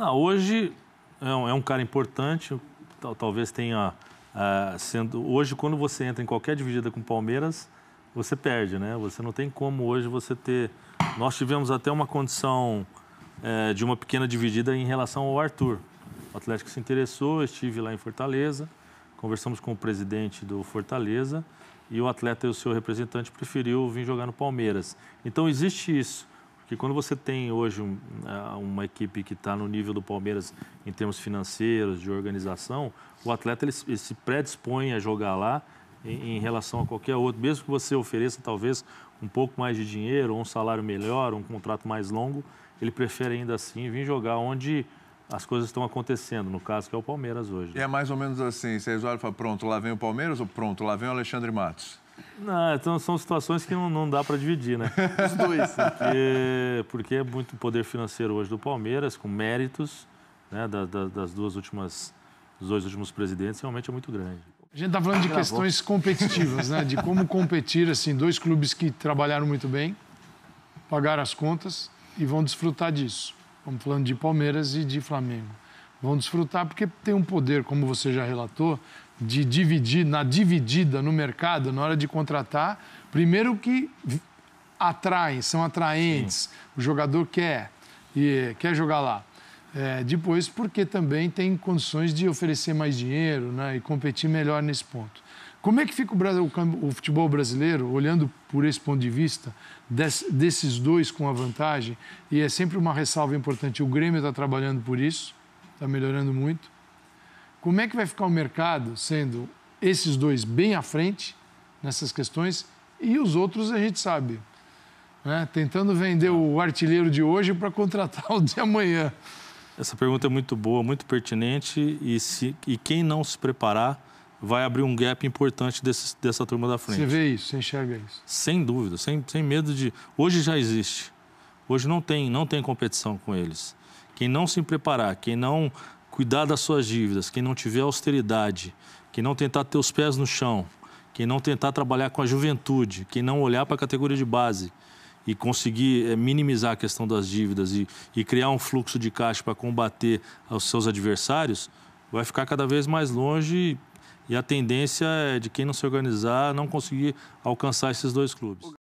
Não, hoje é um, é um cara importante, tal, talvez tenha é, sendo hoje quando você entra em qualquer dividida com o Palmeiras você perde, né? Você não tem como hoje você ter. Nós tivemos até uma condição é, de uma pequena dividida em relação ao Arthur. O Atlético se interessou, estive lá em Fortaleza, conversamos com o presidente do Fortaleza e o atleta e o seu representante preferiu vir jogar no Palmeiras. Então existe isso. Porque quando você tem hoje um, uma equipe que está no nível do Palmeiras em termos financeiros, de organização, o atleta ele, ele se predispõe a jogar lá em, em, relação a qualquer outro, mesmo que você ofereça talvez um pouco mais de dinheiro, ou um salário melhor, ou um contrato mais longo, ele prefere ainda assim vir jogar onde as coisas estão acontecendo, no caso que é o Palmeiras hoje. É mais ou menos assim, vocês olham e falam, pronto, lá vem o Palmeiras ou pronto, lá vem o Alexandre Matos. Não, então são situações que não, não dá para dividir, né? Os dois. Né? Porque, porque é muito poder financeiro hoje do Palmeiras, com méritos né, da, da, das duas últimas, dos dois últimos presidentes, realmente é muito grande. A gente está falando de questões competitivas, né? De como competir, assim, dois clubes que trabalharam muito bem, pagaram as contas e vão desfrutar disso. Estamos falando de Palmeiras e de Flamengo. Vão desfrutar porque tem um poder, como você já relatou, de dividir, na dividida no mercado, na hora de contratar, primeiro que atraem, são atraentes, Sim. o jogador quer e quer jogar lá. É, depois, porque também tem condições de oferecer mais dinheiro né, e competir melhor nesse ponto. Como é que fica o, Brasil, o futebol brasileiro, olhando por esse ponto de vista, des, desses dois com a vantagem? E é sempre uma ressalva importante: o Grêmio está trabalhando por isso, está melhorando muito. Como é que vai ficar o mercado sendo esses dois bem à frente nessas questões e os outros a gente sabe, né? tentando vender o artilheiro de hoje para contratar o de amanhã. Essa pergunta é muito boa, muito pertinente e, se, e quem não se preparar vai abrir um gap importante desse, dessa turma da frente. Você vê isso, você enxerga isso? Sem dúvida, sem, sem medo de... Hoje já existe, hoje não tem, não tem competição com eles. Quem não se preparar, quem não cuidar das suas dívidas, quem não tiver austeridade, quem não tentar ter os pés no chão, quem não tentar trabalhar com a juventude, quem não olhar para a categoria de base e conseguir eh, minimizar a questão das dívidas e, e criar um fluxo de caixa para combater os seus adversários, vai ficar cada vez mais longe e a tendência é de quem não se organizar não conseguir alcançar esses dois clubes.